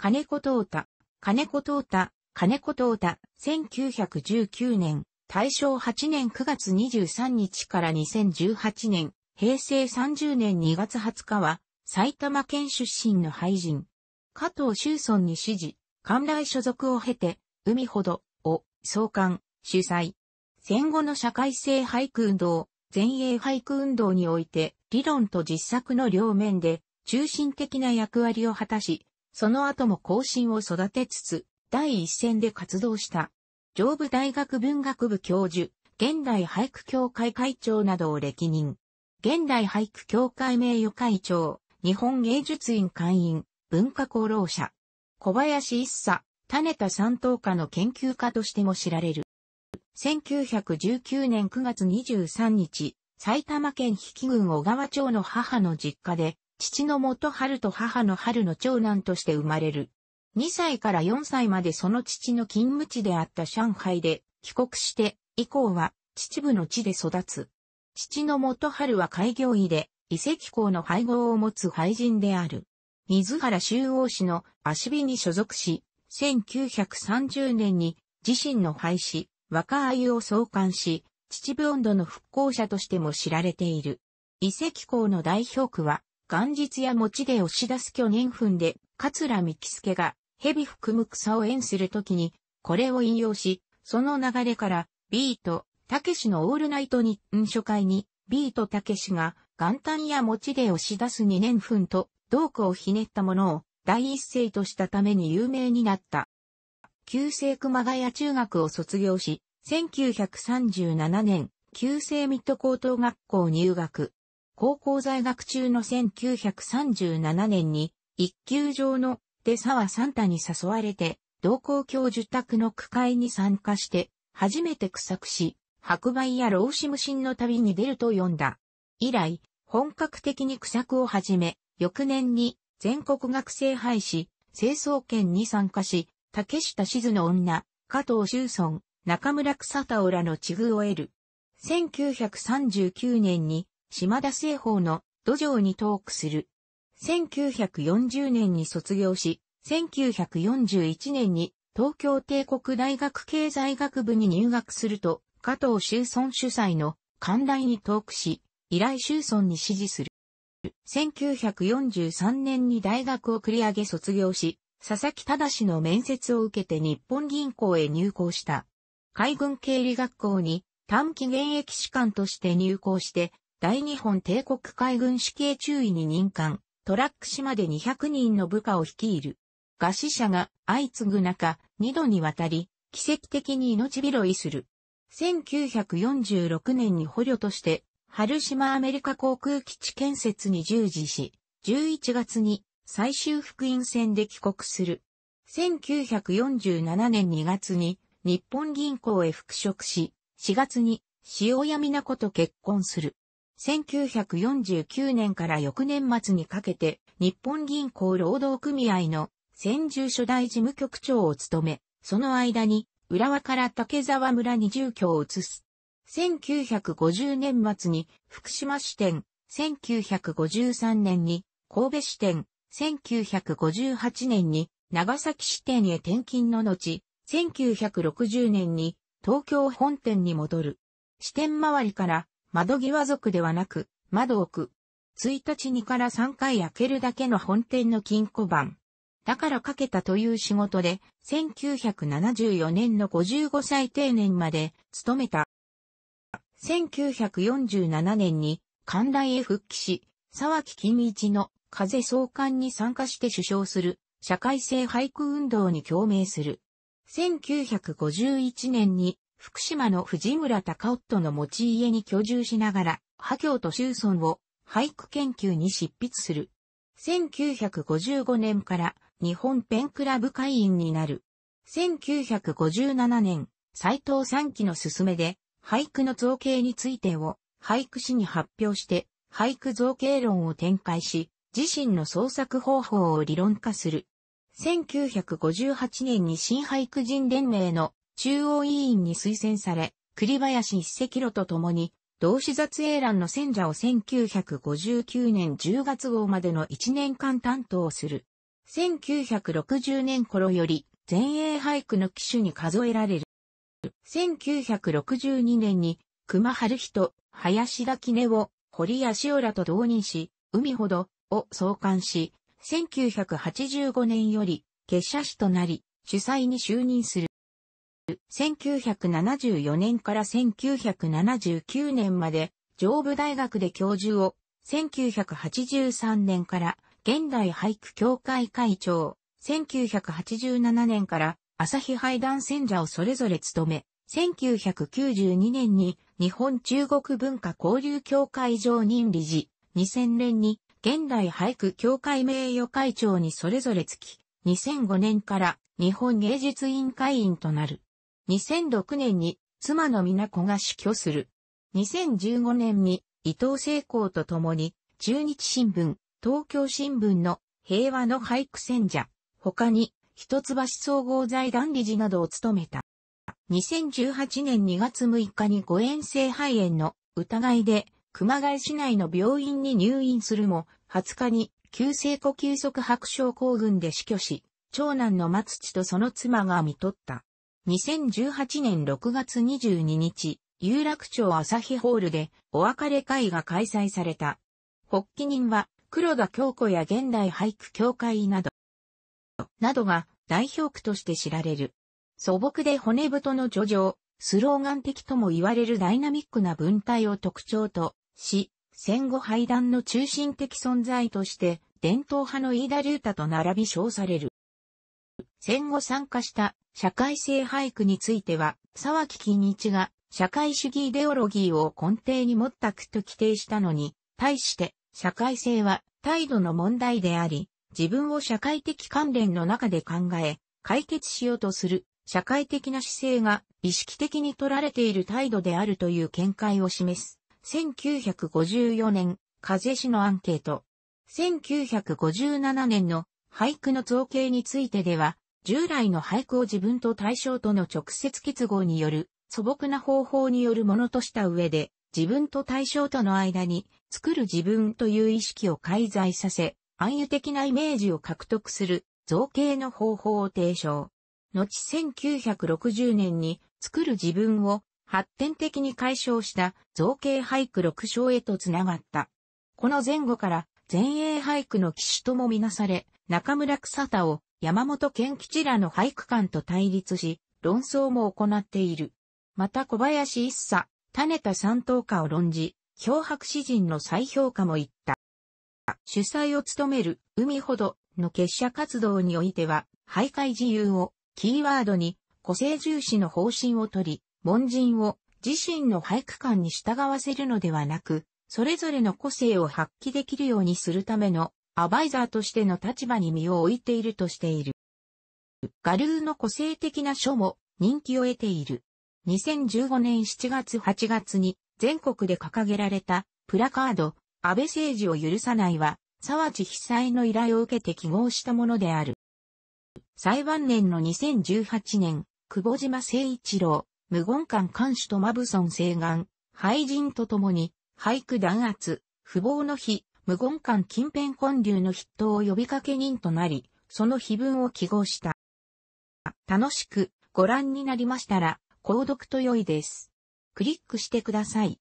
金子東太、金子東太、金子東太、1919年、大正8年9月23日から2018年、平成30年2月20日は、埼玉県出身の俳人。加藤修村に指示、関来所属を経て、海ほど、を、創刊、主催。戦後の社会性俳句運動、前衛俳句運動において、理論と実作の両面で、中心的な役割を果たし、その後も後進を育てつつ、第一線で活動した。上部大学文学部教授、現代俳句協会会長などを歴任。現代俳句協会名誉会長、日本芸術院会員、文化功労者。小林一茶、種田三等家の研究家としても知られる。1919年9月23日、埼玉県比企郡小川町の母の実家で、父の元春と母の春の長男として生まれる。2歳から4歳までその父の勤務地であった上海で帰国して以降は秩父の地で育つ。父の元春は開業医で遺跡校の配合を持つ廃人である。水原修王氏の足火に所属し、1930年に自身の廃止、若鮎を創刊し、秩父温度の復興者としても知られている。遺跡校の代表区は、元日や餅で押し出す去年分で、桂三木助が、蛇含む草を縁するときに、これを引用し、その流れから、ビート、たけしのオールナイト日初回に、ビートたけしが、元旦や餅で押し出す二年分と、同句をひねったものを、第一声としたために有名になった。旧制熊谷中学を卒業し、1937年、旧制ッド高等学校入学。高校在学中の1937年に、一級上の出沢サンタに誘われて、同校教授宅の区会に参加して、初めて苦作し、白梅や老子無心の旅に出ると読んだ。以来、本格的に苦作を始め、翌年に全国学生廃止、清掃権に参加し、竹下静の女、加藤修村、中村草田らの地遇を得る。1939年に島田製法の土壌にトークする。1940年に卒業し、1941年に東京帝国大学経済学部に入学すると、加藤修村主催の寛大にトークし、依頼修村に指示する。1943年に大学を繰り上げ卒業し、佐々木忠の面接を受けて日本銀行へ入校した。海軍経理学校に短期現役士官として入校して、大日本帝国海軍死刑注意に任官、トラック島で200人の部下を率いる。餓死者が相次ぐ中、二度にわたり、奇跡的に命拾いする。1946年に捕虜として、春島アメリカ航空基地建設に従事し、11月に最終福音船で帰国する。1947年2月に日本銀行へ復職し、4月に塩谷美奈子と結婚する。1949年から翌年末にかけて、日本銀行労働組合の専住所大事務局長を務め、その間に、浦和から竹沢村に住居を移す。1950年末に福島支店、1953年に神戸支店、1958年に長崎支店へ転勤の後、1960年に東京本店に戻る。支店周りから窓際族ではなく、窓奥。1日2から3回開けるだけの本店の金庫番。だからかけたという仕事で、1974年の55歳定年まで勤めた。1947年に、寛大へ復帰し、沢木金一の風相刊に参加して首相する、社会性俳句運動に共鳴する。1951年に福島の藤村隆夫の持ち家に居住しながら、波教と周村を俳句研究に執筆する。1955年から日本ペンクラブ会員になる。1957年、斎藤三期の勧めで、俳句の造形についてを俳句誌に発表して、俳句造形論を展開し、自身の創作方法を理論化する。1958年に新俳句人連盟の中央委員に推薦され、栗林一石路と共に、同志雑英欄の選者を1959年10月号までの1年間担当する。1960年頃より、前衛俳句の機種に数えられる。1962年に、熊春人、林田絹を、堀谷潮らと同任し、海ほど、を創刊し、1985年より、結社士となり、主催に就任する。1974年から1979年まで、上部大学で教授を、1983年から、現代俳句協会会長、1987年から、朝日俳壇選者をそれぞれ務め、1992年に日本中国文化交流協会常任理事、2000年に現代俳句協会名誉会長にそれぞれつき、2005年から日本芸術委員会員となる。2006年に妻の美奈子が死去する。2015年に伊藤聖光と共に中日新聞、東京新聞の平和の俳句選者、他に一橋総合財団理事などを務めた。2018年2月6日に誤嚥性肺炎の疑いで熊谷市内の病院に入院するも20日に急性呼吸速白症候群で死去し、長男の松地とその妻が見取った。2018年6月22日、有楽町朝日ホールでお別れ会が開催された。発起人は黒田京子や現代俳句協会など、などが代表句として知られる。素朴で骨太の叙情、スローガン的とも言われるダイナミックな文体を特徴とし、戦後廃談の中心的存在として、伝統派の飯田隆太と並び称される。戦後参加した社会性俳句については、沢木金一が社会主義イデオロギーを根底に持ったくと規定したのに、対して社会性は態度の問題であり、自分を社会的関連の中で考え、解決しようとする社会的な姿勢が意識的に取られている態度であるという見解を示す。1954年、風氏のアンケート。1957年の俳句の造形についてでは、従来の俳句を自分と対象との直接結合による素朴な方法によるものとした上で、自分と対象との間に作る自分という意識を介在させ、暗喩的なイメージを獲得する造形の方法を提唱。後1960年に作る自分を発展的に解消した造形俳句6章へとつながった。この前後から前衛俳句の騎手ともみなされ、中村草太を山本健吉らの俳句官と対立し、論争も行っている。また小林一茶、種田三等家を論じ、漂白詩人の再評価も言った。主催を務める海ほどの結社活動においては、徘徊自由をキーワードに個性重視の方針を取り、門人を自身の俳句官に従わせるのではなく、それぞれの個性を発揮できるようにするためのアバイザーとしての立場に身を置いているとしている。ガルーの個性的な書も人気を得ている。2015年7月8月に全国で掲げられたプラカード、安倍政治を許さないは、沢地被災の依頼を受けて記号したものである。裁判年の2018年、久保島誠一郎、無言館監守とマブソン請願、廃人と共に、俳句弾圧、不亡の日、無言館近辺建立の筆頭を呼びかけ人となり、その碑文を記号した。楽しくご覧になりましたら、購読と良いです。クリックしてください。